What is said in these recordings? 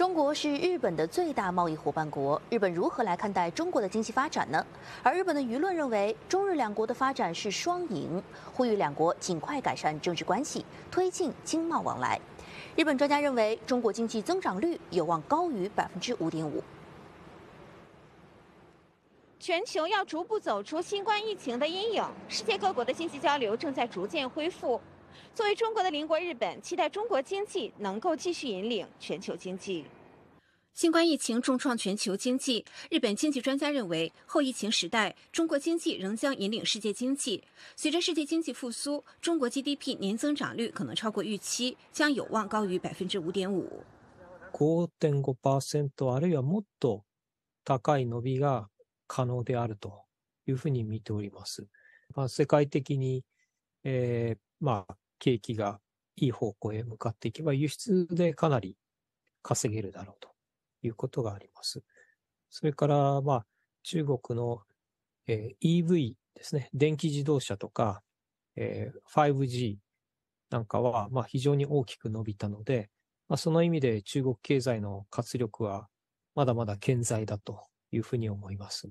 中国是日本的最大贸易伙伴国，日本如何来看待中国的经济发展呢？而日本的舆论认为，中日两国的发展是双赢，呼吁两国尽快改善政治关系，推进经贸往来。日本专家认为，中国经济增长率有望高于百分之五点五。全球要逐步走出新冠疫情的阴影，世界各国的经济交流正在逐渐恢复。作为中国的邻国，日本期待中国经济能够继续引领全球经济。新冠疫情重创全球经济，日本经济专家认为，后疫情时代，中国经济仍将引领世界经济。随着世界经济复苏，中国 GDP 年增长率可能超过预期，将有望高于百分之五点五。五点五あるいはもっと高い伸びが可能であるというふうに見ております。まあ世界的に。えー、まあ、景気がいい方向へ向かっていけば、輸出でかなり稼げるだろうということがあります。それから、まあ、中国の、えー、EV ですね、電気自動車とか、えー、5G なんかは、まあ、非常に大きく伸びたので、まあ、その意味で中国経済の活力はまだまだ健在だというふうに思います。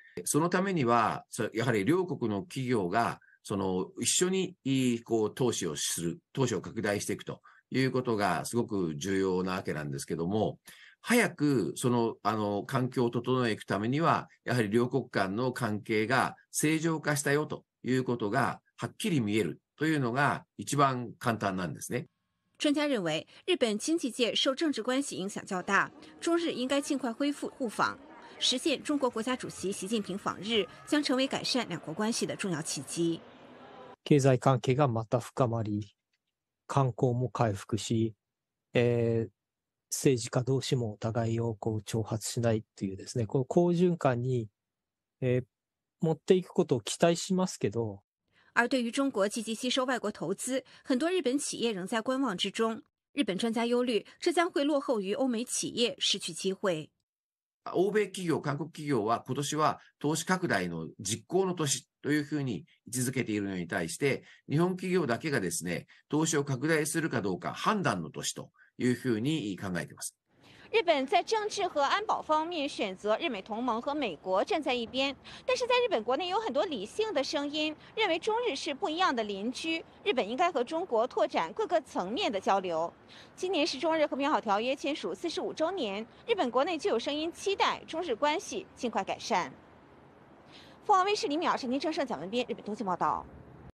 そのためには、やはり両国の企業が、その一緒にこう投資をする、投資を拡大していくということがすごく重要なわけなんですけども、早くそのあの環境を整えていくためには、やはり両国間の関係が正常化したよということがはっきり見えるというのが一番簡単なんですね。专家认为，日本经济界受政治关系影响较大，中日应该尽快恢复互访。实现中国国家主席习近平访日，将成为改善两国关系的重要契机。経済関係がまた深まり、観光も回復し、政治家同士もお互いをこう挑発しないというですね。この好循環に持っていくことを期待しますけど。而对于中国积极吸收外国投资，很多日本企业仍在观望之中。日本专家忧虑，这将会落后于欧美企业，失去机会。欧米企業、韓国企業は今年は投資拡大の実行の年というふうに位置づけているのに対して、日本企業だけがですね、投資を拡大するかどうか判断の年というふうに考えています。日本在政治和安保方面选择日美同盟和美国站在一边，但是在日本国内有很多理性的声音，认为中日是不一样的邻居，日本应该和中国拓展各个层面的交流。今年是中日和平好条约签署四十五周年，日本国内就有声音期待中日关系尽快改善。凤凰卫视李淼，为您正声蒋文斌，日本东京报道。